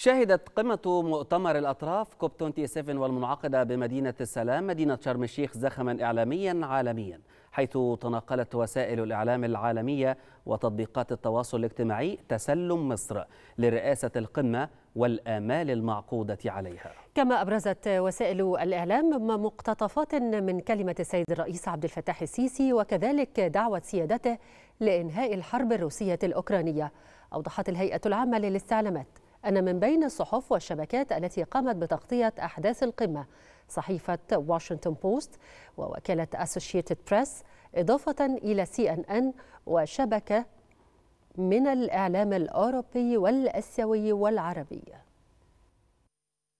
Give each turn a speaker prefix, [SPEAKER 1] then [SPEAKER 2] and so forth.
[SPEAKER 1] شهدت قمة مؤتمر الأطراف كوب 27 والمنعقدة بمدينة السلام مدينة شرم الشيخ زخما إعلاميا عالميا حيث تناقلت وسائل الإعلام العالمية وتطبيقات التواصل الاجتماعي تسلم مصر لرئاسة القمة والآمال المعقودة عليها
[SPEAKER 2] كما أبرزت وسائل الإعلام مقتطفات من كلمة السيد الرئيس عبد الفتاح السيسي وكذلك دعوة سيادته لإنهاء الحرب الروسية الأوكرانية أوضحت الهيئة العامة للاستعلامات أن من بين الصحف والشبكات التي قامت بتغطية أحداث القمة صحيفة واشنطن بوست ووكالة أسوشيتد بريس إضافة إلى سي أن أن وشبكة من الإعلام الأوروبي والأسيوي والعربي